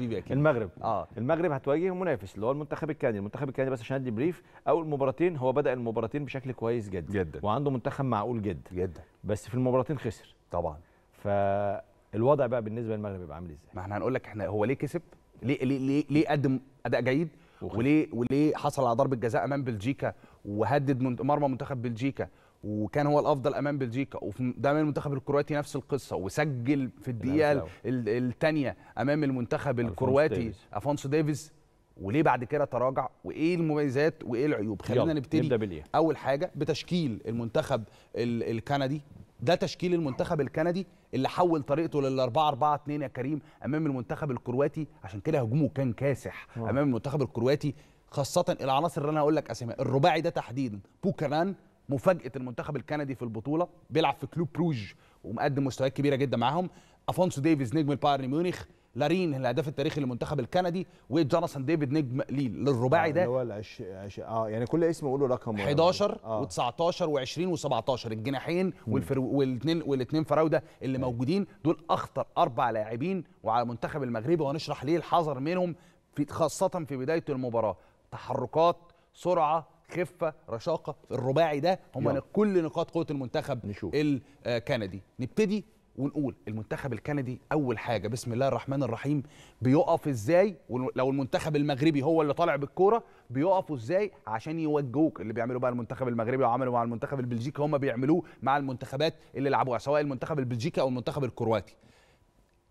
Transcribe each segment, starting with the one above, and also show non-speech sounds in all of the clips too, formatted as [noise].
المغرب اه المغرب هتواجه منافس اللي هو المنتخب الكندي المنتخب الكندي بس عشان ادي بريف اول مباراتين هو بدا المباراتين بشكل كويس جدا جدا وعنده منتخب معقول جدا جدا بس في المباراتين خسر طبعا فالوضع بقى بالنسبه للمغرب يبقى عامل ازاي ما احنا هنقول لك احنا هو ليه كسب ليه ليه ليه, ليه قدم اداء جيد وليه وليه حصل على ضربه جزاء امام بلجيكا وهدد مرمى منتخب بلجيكا وكان هو الافضل امام بلجيكا من المنتخب الكرواتي نفس القصه وسجل في الدقيقه الثانيه امام المنتخب الكرواتي افونسو ديفيز وليه بعد كده تراجع وايه المميزات وايه العيوب خلينا نبتدي اول حاجه بتشكيل المنتخب الكندي ده تشكيل المنتخب الكندي اللي حول طريقته لل 4 4 2 يا كريم امام المنتخب الكرواتي عشان كده هجومه كان كاسح آه. امام المنتخب الكرواتي خاصه العناصر اللي انا هقول لك اساميها الرباعي ده تحديدا بوكران مفاجاه المنتخب الكندي في البطوله بيلعب في كلوب بروج ومقدم مستويات كبيره جدا معاهم افونسو ديفيز نجم البايرن ميونخ لارين الهداف التاريخي للمنتخب الكندي وجوناثان ديفيد نجم ليل للرباعي آه ده اللي هو العش... عش... اه يعني كل اسم يقوله رقم 11 آه. و19 و20 و17 الجناحين والفر... والاثنين والاثنين فراوده اللي آه. موجودين دول اخطر اربع لاعبين وعلى منتخب المغرب وهنشرح ليه الحذر منهم في خاصه في بدايه المباراه تحركات سرعه خفه رشاقه الرباعي ده هم كل نقاط قوه المنتخب نشوف. الكندي آه، نبتدي ونقول المنتخب الكندي اول حاجه بسم الله الرحمن الرحيم بيقف ازاي ولو المنتخب المغربي هو اللي طالع بالكوره بيقفوا ازاي عشان يوجهوك اللي بيعملوا بقى المنتخب المغربي وعملوا مع المنتخب البلجيكي هم بيعملوه مع المنتخبات اللي لعبوها سواء المنتخب البلجيكي او المنتخب الكرواتي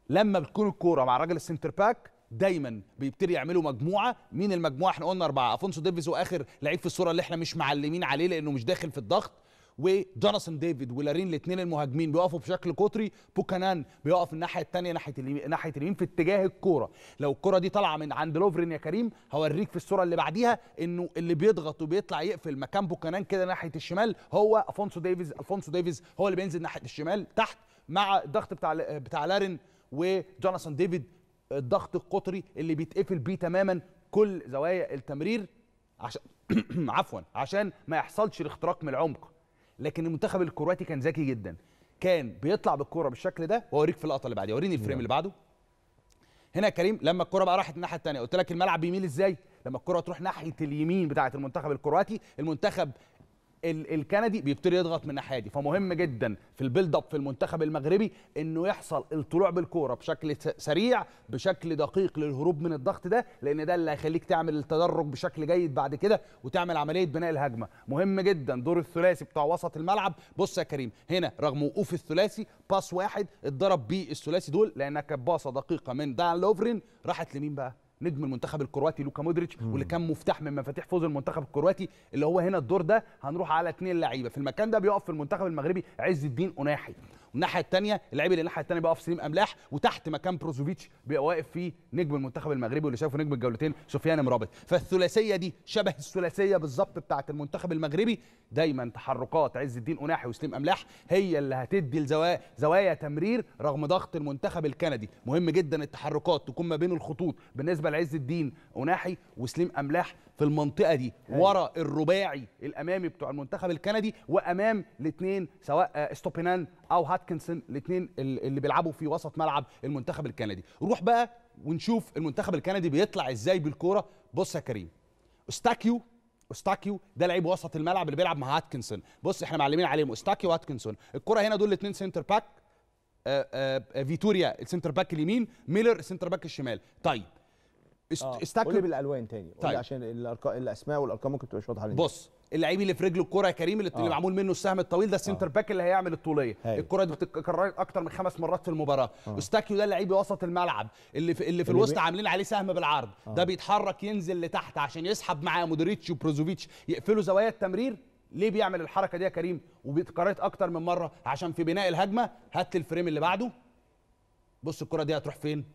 لما بتكون الكوره مع راجل السنتر باك دايما بيبتدي يعملوا مجموعه مين المجموعه احنا قلنا اربعه افونسو ديفيز واخر لعيب في الصوره اللي احنا مش معلمين عليه لانه مش داخل في الضغط وجوناثان ديفيد ولارين الاثنين المهاجمين بيقفوا بشكل قطري بوكانان بيقف الناحيه الثانيه ناحيه ناحيه اليمين في اتجاه الكوره لو الكوره دي طالعه من عند لوفرين يا كريم هوريك في الصوره اللي بعديها انه اللي بيضغط وبيطلع يقفل مكان بوكانان كده ناحيه الشمال هو افونسو ديفيز افونسو ديفيز هو اللي بينزل ناحيه الشمال تحت مع الضغط بتاع بتاع لارين وجوناثان ديفيد الضغط القطري اللي بيتقفل بيه تماما كل زوايا التمرير عشان [clears throat] عفوا عشان ما يحصلش الاختراق من العمق لكن المنتخب الكرواتي كان ذكي جدا كان بيطلع بالكوره بالشكل ده واوريك في اللقطه اللي بعديها وريني الفريم نعم. اللي بعده هنا يا كريم لما الكره بقى راحت الناحيه الثانيه قلت لك الملعب بيميل ازاي لما الكره تروح ناحيه اليمين بتاعه المنتخب الكرواتي المنتخب الكندي بيبتدي يضغط من الناحيه دي فمهم جدا في البيلد اب في المنتخب المغربي انه يحصل الطلوع بالكوره بشكل سريع بشكل دقيق للهروب من الضغط ده لان ده اللي هيخليك تعمل التدرج بشكل جيد بعد كده وتعمل عمليه بناء الهجمه مهم جدا دور الثلاثي بتاع وسط الملعب بص يا كريم هنا رغم وقوف الثلاثي باس واحد اتضرب بيه الثلاثي دول لانك باصه دقيقه من دان لوفرين راحت لمين بقى نجم المنتخب الكرواتي لوكا مودريتش واللي كان مفتاح من مفاتيح فوز المنتخب الكرواتي اللي هو هنا الدور ده هنروح على اثنين لعيبه في المكان ده بيقف في المنتخب المغربي عز الدين اناحي والناحيه الثانيه اللعيب اللي الناحيه الثانيه بيقف سليم املاح وتحت مكان بروزوفيتش بيبقى واقف فيه نجم المنتخب المغربي واللي شافه نجم الجولتين سفيان مرابط فالثلاثيه دي شبه الثلاثيه بالظبط بتاعه المنتخب المغربي دايما تحركات عز الدين اناحي وسليم املاح هي اللي هتدي الزوايا زوايا تمرير رغم ضغط المنتخب الكندي مهم جدا التحركات تكون ما بين الخطوط بالنسبه لعز الدين اناحي وسليم املاح في المنطقه دي ورا الرباعي الامامي بتوع المنتخب الكندي وامام الاثنين سواء آه، استوبينان او هاتكنسون الاثنين اللي بيلعبوا في وسط ملعب المنتخب الكندي نروح بقى ونشوف المنتخب الكندي بيطلع ازاي بالكوره بص يا كريم استاكيو اوستاكيو ده لعيب وسط الملعب اللي بيلعب مع هاتكنسون بص احنا معلمين عليهم اوستاكيو وهاتكنسون الكره هنا دول الاثنين سنتر باك آآ آآ فيتوريا السنتر باك اليمين ميلر السنتر باك الشمال طيب است... آه. استكلب الالوان تاني طيب. عشان الارقام الاسماء والارقام ممكن تبقى مش واضحه بص اللعيب اللي في رجله الكره يا كريم اللي, آه. اللي معمول منه السهم الطويل ده السنتر آه. باك اللي هيعمل الطوليه الكره دي بتتكرر اكتر من خمس مرات في المباراه آه. استاكيو ده لعيب وسط الملعب اللي في, اللي في الوسط بي... عاملين عليه سهم بالعرض آه. ده بيتحرك ينزل لتحت عشان يسحب معاه مودريتش وبروزوفيتش يقفلوا زوايا التمرير ليه بيعمل الحركه دي يا كريم وبيتكررت اكتر من مره عشان في بناء الهجمه هات الفريم اللي بعده بص الكره دي هتروح فين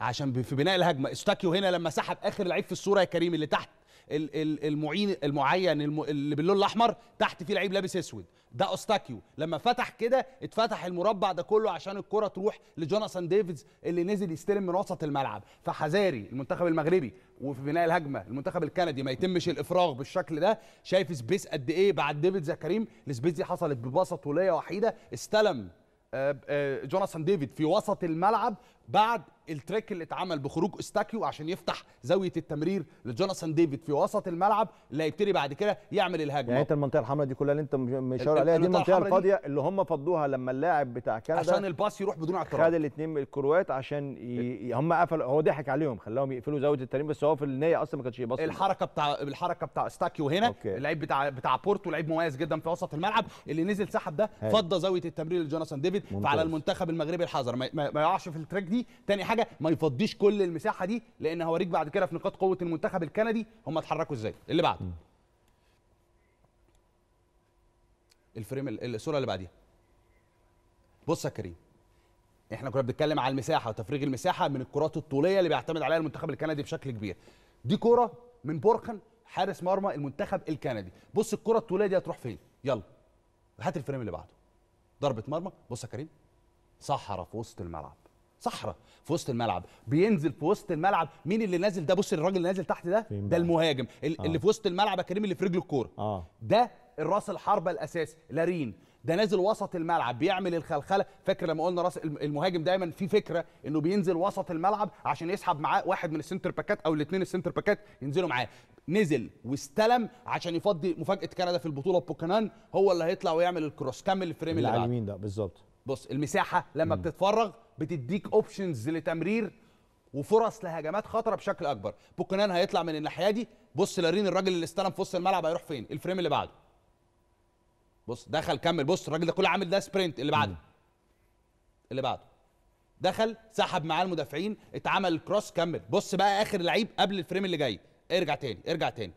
عشان في بناء الهجمه استاكيو هنا لما سحب اخر لعيب في الصوره يا كريم اللي تحت المعين المعين اللي باللون الاحمر تحت فيه لعيب لابس اسود ده اوستاكيو لما فتح كده اتفتح المربع ده كله عشان الكره تروح لجوناثان ديفيدز اللي نزل يستلم من وسط الملعب فحذاري المنتخب المغربي وفي بناء الهجمه المنتخب الكندي ما يتمش الافراغ بالشكل ده شايف سبيس قد ايه بعد ديفيدز يا كريم السبيس دي حصلت بباصه طوليه وحيده استلم آه، آه، جوناثان ديفيد في وسط الملعب بعد التريك اللي اتعمل بخروج استاكيو عشان يفتح زاويه التمرير لجوناثان ديفيد في وسط الملعب اللي هيبتدي بعد كده يعمل الهجمه يعني انت المنطقه الحمراء دي كلها اللي انت مشاور عليها دي المنطقه الفاضيه اللي هم فضوها لما اللاعب بتاع كندا عشان الباص يروح بدون اعتراض خد الاثنين الكروات عشان ي... هم قفلوا هو ضحك عليهم خلاهم يقفلوا زاويه التمرير بس هو في النهايه اصلا ما كانش يبص الحركه بتاع الحركه بتاع استاكيو هنا اللعيب بتاع بتاع بورتو لعيب مميز جدا في وسط الملعب اللي نزل سحب ده فضى زاويه التمرير لجوناثان ديفيد فعلى المنتخب المغربي الحذر ما, ما يقعش في التريك دي دي تاني حاجه ما يفضيش كل المساحه دي لان هوريك بعد كده في نقاط قوه المنتخب الكندي هم اتحركوا ازاي اللي بعده الفريم الصوره اللي بعديها بص يا كريم احنا كنا بنتكلم على المساحه وتفريغ المساحه من الكرات الطوليه اللي بيعتمد عليها المنتخب الكندي بشكل كبير دي كوره من بوركن حارس مرمى المنتخب الكندي بص الكره الطوليه دي هتروح فين يلا هات الفريم اللي بعده ضربه مرمى بص يا كريم صحرا في وسط الملعب صحراء في وسط الملعب بينزل في وسط الملعب مين اللي نازل ده بص الراجل اللي نازل تحت ده ده المهاجم آه. اللي في وسط الملعب يا كريم اللي في رجله الكوره آه. ده الراس الحربه الاساسي لارين ده نازل وسط الملعب بيعمل الخلخله فاكر لما قلنا راس المهاجم دايما في فكره انه بينزل وسط الملعب عشان يسحب معاه واحد من السنتر باكات او الاثنين السنتر باكات ينزلوا معاه نزل واستلم عشان يفضي مفاجاه كندا في البطوله بوكانان هو اللي هيطلع ويعمل الكروس كمل الفريم اللي على اليمين ده بالظبط بص المساحه لما مم. بتتفرغ بتديك اوبشنز لتمرير وفرص لهجمات خطره بشكل اكبر بوكنان هيطلع من الناحيه دي بص لارين الراجل اللي استلم في وسط الملعب هيروح فين الفريم اللي بعده بص دخل كمل بص الراجل ده كله عامل ده سبرنت اللي بعده اللي بعده دخل سحب معاه المدافعين اتعمل الكروس كمل بص بقى اخر لعيب قبل الفريم اللي جاي ارجع تاني ارجع تاني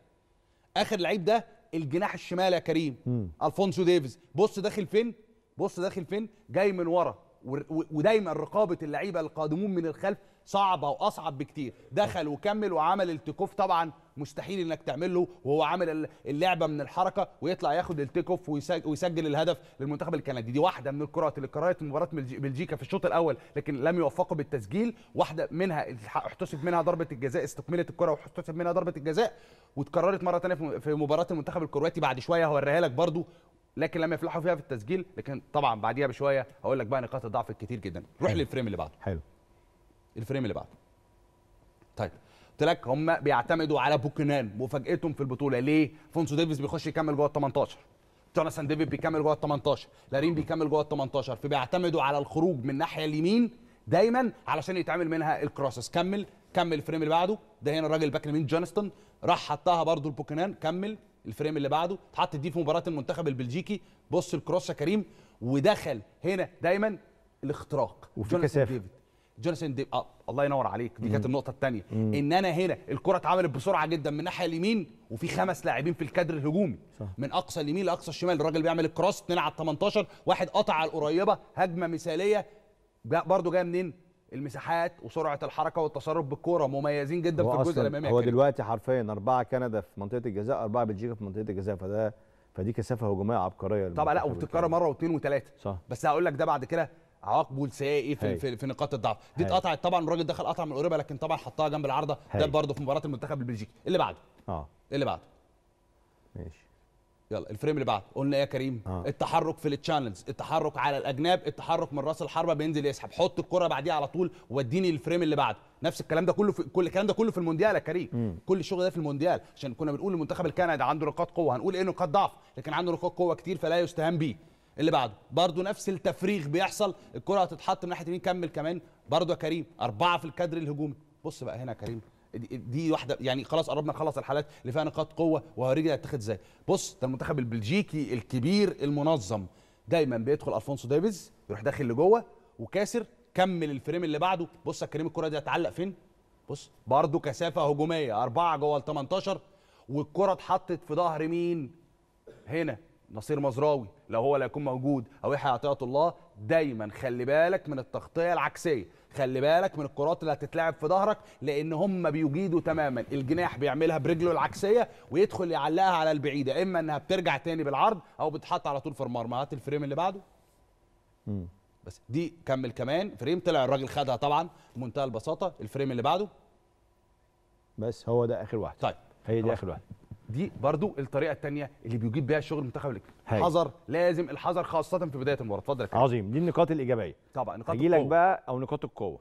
اخر لعيب ده الجناح الشمال يا كريم الفونسو ديفيز بص داخل فين بص داخل فين جاي من ورا ودايما رقابه اللعيبه القادمون من الخلف صعبه واصعب بكتير دخل وكمل وعمل التيكوف طبعا مستحيل انك تعمله وهو عامل اللعبه من الحركه ويطلع ياخد التيكوف ويسجل الهدف للمنتخب الكندي دي واحده من الكرات اللي كرهت مباراه بلجيكا في الشوط الاول لكن لم يوفقوا بالتسجيل واحده منها احتسب منها ضربه الجزاء استكملت الكره واحتسب منها ضربه الجزاء واتكررت مره ثانيه في مباراه المنتخب الكرواتي بعد شويه هوريها لك برده لكن لم يفلحوا فيها في التسجيل لكن طبعا بعديها بشويه هقول لك بقى نقاط الضعف الكتير جدا روح للفريم اللي بعده حلو الفريم اللي بعده طيب قلت لك هم بيعتمدوا على بوكنان مفاجاتهم في البطوله ليه فونسو ديفيز بيخش يكمل جوه ال 18 جوناثان ديفيد بيكمل جوه ال 18 لارين بيكمل جوه ال 18 فبيعتمدوا على الخروج من الناحيه اليمين دايما علشان يتعمل منها الكروسس كمل كمل الفريم اللي بعده ده هنا الراجل باك اليمين جونستون راح حطها برده البوكنان كمل الفريم اللي بعده اتحط دي في مباراه المنتخب البلجيكي بص الكروس يا كريم ودخل هنا دايما الاختراق وفي كثافه جوناثان ديب آه. الله ينور عليك دي كانت النقطه الثانيه ان انا هنا الكره اتعملت بسرعه جدا من الناحيه اليمين وفي خمس لاعبين في الكادر الهجومي صح. من اقصى اليمين لاقصى الشمال الراجل بيعمل الكروس 2 على 18 واحد قطع على القريبه هجمه مثاليه برضه جايه منين المساحات وسرعه الحركه والتصرف بالكوره مميزين جدا في الجزء الامامي هو دلوقتي حرفيا اربعه كندا في منطقه الجزاء اربعه بلجيكا في منطقه الجزاء فده فدي كثافه هجوميه عبقريه طبعا لا وبتتكرر مره واثنين وثلاثه صح بس هقول لك ده بعد كده عاقبه لسائي في, في في نقاط الضعف دي اتقطعت طبعا الراجل دخل قطع من قريبه لكن طبعا حطها جنب العارضه ده برضه في مباراه المنتخب البلجيكي اللي بعده اه اللي بعده ماشي يلا الفريم اللي بعده قلنا ايه يا كريم آه. التحرك في التشانلز التحرك على الاجناب التحرك من راس الحربه بينزل يسحب حط الكره بعديها على طول وديني الفريم اللي بعده نفس الكلام ده كله في كل الكلام ده كله في المونديال يا كريم مم. كل الشغل ده في المونديال عشان كنا بنقول المنتخب الكندي عنده نقاط قوه هنقول ايه نقاط ضعف لكن عنده نقاط قوه كتير فلا يستهان بيه اللي بعده برضه نفس التفريغ بيحصل الكره هتتحط من ناحيه اليمين كمل كمان برضه يا كريم اربعه في الكادر الهجومي بص بقى هنا يا كريم دي واحده يعني خلاص قربنا نخلص الحالات اللي فيها نقاط قوه وهرجع اتخذ ازاي بص ده المنتخب البلجيكي الكبير المنظم دايما بيدخل الفونسو ديفيز يروح داخل لجوه وكاسر كمل الفريم اللي بعده بص يا كريم الكره دي هتعلق فين بص برده كثافه هجوميه اربعه جوه ال 18 والكره اتحطت في ظهر مين هنا نصير مزراوي لو هو لا يكون موجود او يحيى عطيه الله دايما خلي بالك من التغطيه العكسيه خلي بالك من الكرات اللي هتتلعب في ظهرك لان هم بيجيدوا تماما الجناح بيعملها برجله العكسيه ويدخل يعلقها على البعيده اما انها بترجع تاني بالعرض او بتحط على طول في المرمى هات الفريم اللي بعده مم. بس دي كمل كمان فريم طلع الراجل خدها طبعا بمنتهى البساطه الفريم اللي بعده بس هو ده اخر واحد طيب هي دي اخر واحد دي برضو الطريقه التانية اللي بيجيب بيها الشغل المنتخب حذر لازم الحذر خاصه في بدايه المباراه اتفضل يا عظيم دي النقاط الايجابيه طبعا نقاط القوة لك بقى او نقاط القوه